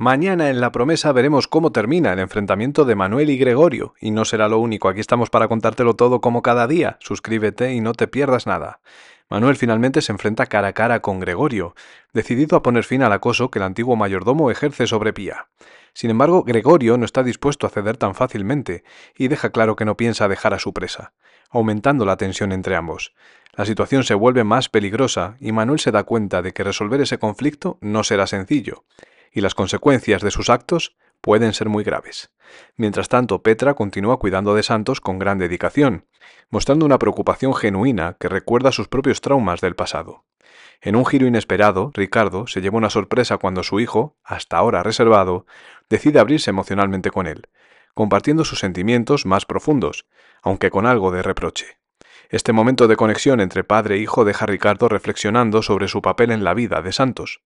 Mañana en La Promesa veremos cómo termina el enfrentamiento de Manuel y Gregorio, y no será lo único, aquí estamos para contártelo todo como cada día, suscríbete y no te pierdas nada. Manuel finalmente se enfrenta cara a cara con Gregorio, decidido a poner fin al acoso que el antiguo mayordomo ejerce sobre Pía. Sin embargo, Gregorio no está dispuesto a ceder tan fácilmente, y deja claro que no piensa dejar a su presa, aumentando la tensión entre ambos. La situación se vuelve más peligrosa, y Manuel se da cuenta de que resolver ese conflicto no será sencillo y las consecuencias de sus actos pueden ser muy graves. Mientras tanto, Petra continúa cuidando de Santos con gran dedicación, mostrando una preocupación genuina que recuerda sus propios traumas del pasado. En un giro inesperado, Ricardo se lleva una sorpresa cuando su hijo, hasta ahora reservado, decide abrirse emocionalmente con él, compartiendo sus sentimientos más profundos, aunque con algo de reproche. Este momento de conexión entre padre e hijo deja a Ricardo reflexionando sobre su papel en la vida de Santos.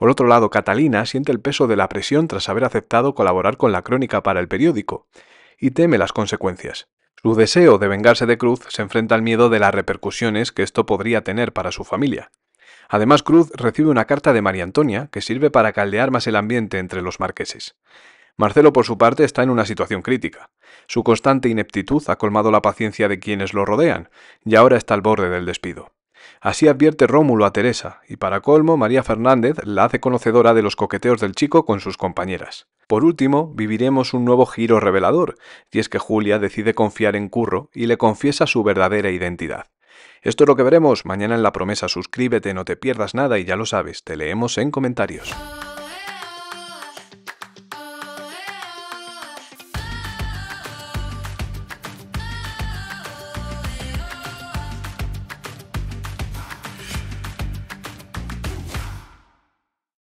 Por otro lado, Catalina siente el peso de la presión tras haber aceptado colaborar con la crónica para el periódico, y teme las consecuencias. Su deseo de vengarse de Cruz se enfrenta al miedo de las repercusiones que esto podría tener para su familia. Además, Cruz recibe una carta de María Antonia que sirve para caldear más el ambiente entre los marqueses. Marcelo, por su parte, está en una situación crítica. Su constante ineptitud ha colmado la paciencia de quienes lo rodean, y ahora está al borde del despido. Así advierte Rómulo a Teresa, y para colmo María Fernández la hace conocedora de los coqueteos del chico con sus compañeras. Por último, viviremos un nuevo giro revelador, y es que Julia decide confiar en Curro y le confiesa su verdadera identidad. Esto es lo que veremos mañana en La Promesa. Suscríbete, no te pierdas nada y ya lo sabes, te leemos en comentarios.